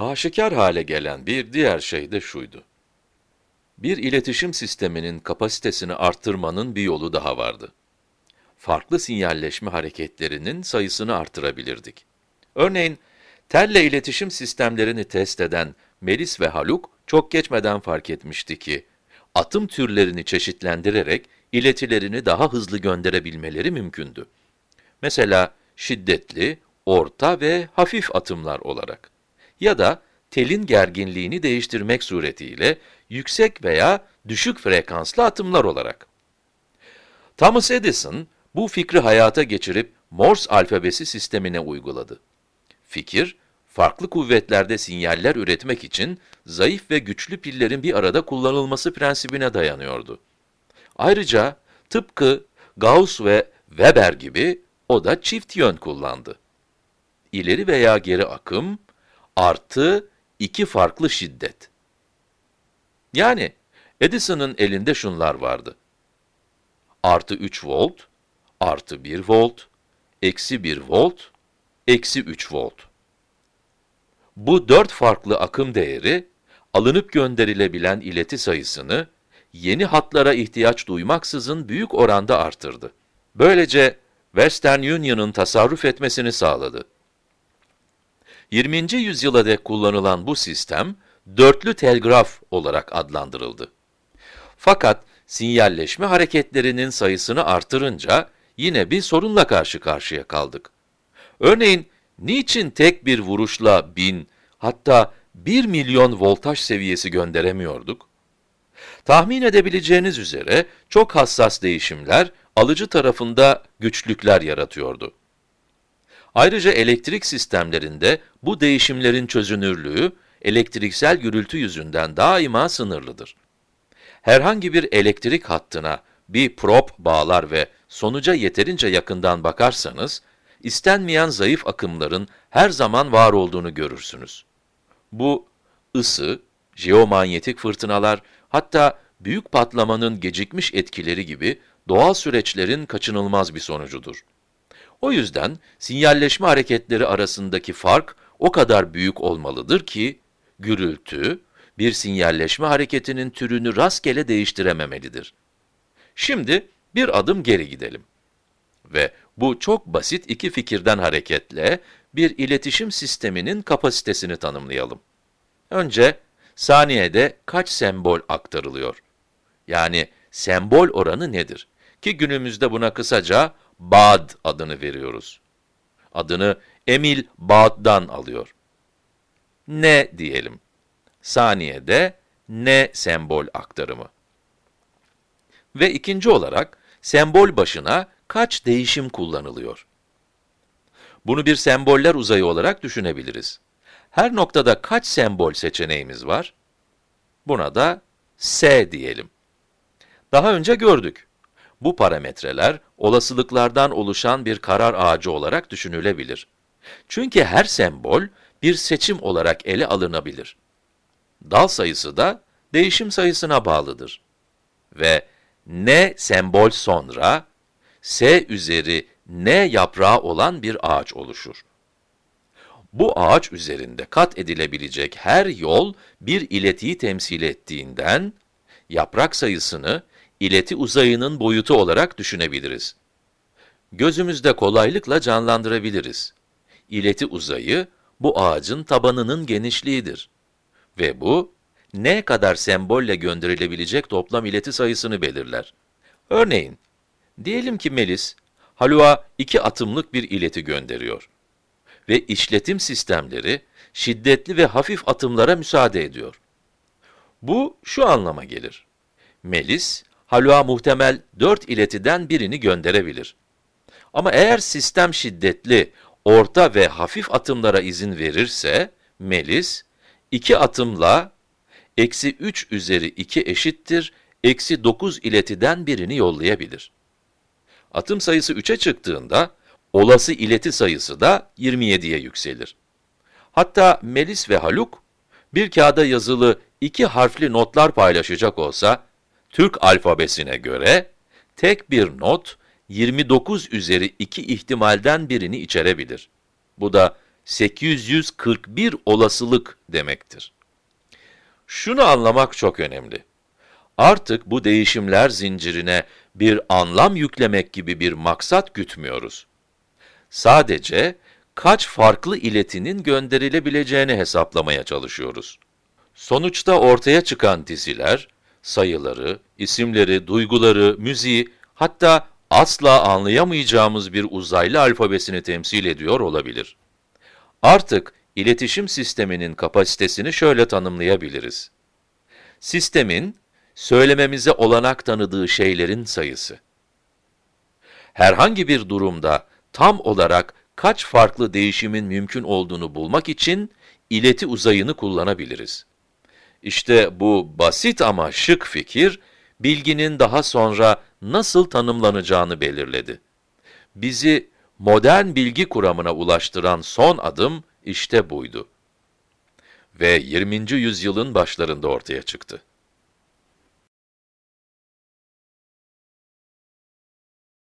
Aşikar hale gelen bir diğer şey de şuydu. Bir iletişim sisteminin kapasitesini arttırmanın bir yolu daha vardı. Farklı sinyalleşme hareketlerinin sayısını artırabilirdik. Örneğin, telle iletişim sistemlerini test eden Melis ve Haluk çok geçmeden fark etmişti ki, atım türlerini çeşitlendirerek iletilerini daha hızlı gönderebilmeleri mümkündü. Mesela şiddetli, orta ve hafif atımlar olarak ya da telin gerginliğini değiştirmek suretiyle yüksek veya düşük frekanslı atımlar olarak. Thomas Edison bu fikri hayata geçirip Morse alfabesi sistemine uyguladı. Fikir, farklı kuvvetlerde sinyaller üretmek için zayıf ve güçlü pillerin bir arada kullanılması prensibine dayanıyordu. Ayrıca tıpkı Gauss ve Weber gibi o da çift yön kullandı. İleri veya geri akım, artı iki farklı şiddet. Yani Edison'ın elinde şunlar vardı. Artı 3 volt, artı 1 volt, eksi 1 volt, eksi 3 volt. Bu dört farklı akım değeri, alınıp gönderilebilen ileti sayısını, yeni hatlara ihtiyaç duymaksızın büyük oranda artırdı. Böylece Western Union'ın tasarruf etmesini sağladı. 20. yüzyıla dek kullanılan bu sistem, dörtlü telgraf olarak adlandırıldı. Fakat sinyalleşme hareketlerinin sayısını artırınca yine bir sorunla karşı karşıya kaldık. Örneğin niçin tek bir vuruşla bin hatta bir milyon voltaj seviyesi gönderemiyorduk? Tahmin edebileceğiniz üzere çok hassas değişimler alıcı tarafında güçlükler yaratıyordu. Ayrıca elektrik sistemlerinde bu değişimlerin çözünürlüğü elektriksel gürültü yüzünden daima sınırlıdır. Herhangi bir elektrik hattına bir prop bağlar ve sonuca yeterince yakından bakarsanız, istenmeyen zayıf akımların her zaman var olduğunu görürsünüz. Bu ısı, jeomanyetik fırtınalar, hatta büyük patlamanın gecikmiş etkileri gibi doğal süreçlerin kaçınılmaz bir sonucudur. O yüzden sinyalleşme hareketleri arasındaki fark o kadar büyük olmalıdır ki, gürültü, bir sinyalleşme hareketinin türünü rastgele değiştirememelidir. Şimdi bir adım geri gidelim. Ve bu çok basit iki fikirden hareketle bir iletişim sisteminin kapasitesini tanımlayalım. Önce saniyede kaç sembol aktarılıyor? Yani sembol oranı nedir? Ki günümüzde buna kısaca Bad adını veriyoruz. Adını Emil Bad'dan alıyor. Ne diyelim. Saniyede ne sembol aktarımı. Ve ikinci olarak, sembol başına kaç değişim kullanılıyor? Bunu bir semboller uzayı olarak düşünebiliriz. Her noktada kaç sembol seçeneğimiz var? Buna da S diyelim. Daha önce gördük. Bu parametreler olasılıklardan oluşan bir karar ağacı olarak düşünülebilir. Çünkü her sembol bir seçim olarak ele alınabilir. Dal sayısı da değişim sayısına bağlıdır. Ve n sembol sonra, S üzeri N yaprağı olan bir ağaç oluşur. Bu ağaç üzerinde kat edilebilecek her yol bir iletiyi temsil ettiğinden, yaprak sayısını ileti uzayının boyutu olarak düşünebiliriz. Gözümüzde kolaylıkla canlandırabiliriz. İleti uzayı, bu ağacın tabanının genişliğidir. Ve bu, ne kadar sembolle gönderilebilecek toplam ileti sayısını belirler. Örneğin, diyelim ki Melis, Halua iki atımlık bir ileti gönderiyor. Ve işletim sistemleri şiddetli ve hafif atımlara müsaade ediyor. Bu şu anlama gelir. Melis, halva muhtemel 4 iletiden birini gönderebilir. Ama eğer sistem şiddetli, orta ve hafif atımlara izin verirse, melis, 2 atımla eksi 3 üzeri 2 eşittir, eksi 9 iletiden birini yollayabilir. Atım sayısı 3'e çıktığında, olası ileti sayısı da 27'ye yükselir. Hatta Melis ve Haluk, bir kağıda yazılı iki harfli notlar paylaşacak olsa, Türk alfabesine göre tek bir not 29 üzeri 2 ihtimalden birini içerebilir. Bu da 841 olasılık demektir. Şunu anlamak çok önemli. Artık bu değişimler zincirine bir anlam yüklemek gibi bir maksat gütmüyoruz. Sadece kaç farklı iletinin gönderilebileceğini hesaplamaya çalışıyoruz. Sonuçta ortaya çıkan diziler, sayıları, isimleri, duyguları, müziği, hatta asla anlayamayacağımız bir uzaylı alfabesini temsil ediyor olabilir. Artık iletişim sisteminin kapasitesini şöyle tanımlayabiliriz. Sistemin, söylememize olanak tanıdığı şeylerin sayısı. Herhangi bir durumda tam olarak kaç farklı değişimin mümkün olduğunu bulmak için ileti uzayını kullanabiliriz. İşte bu basit ama şık fikir, bilginin daha sonra nasıl tanımlanacağını belirledi. Bizi modern bilgi kuramına ulaştıran son adım işte buydu. Ve 20. yüzyılın başlarında ortaya çıktı.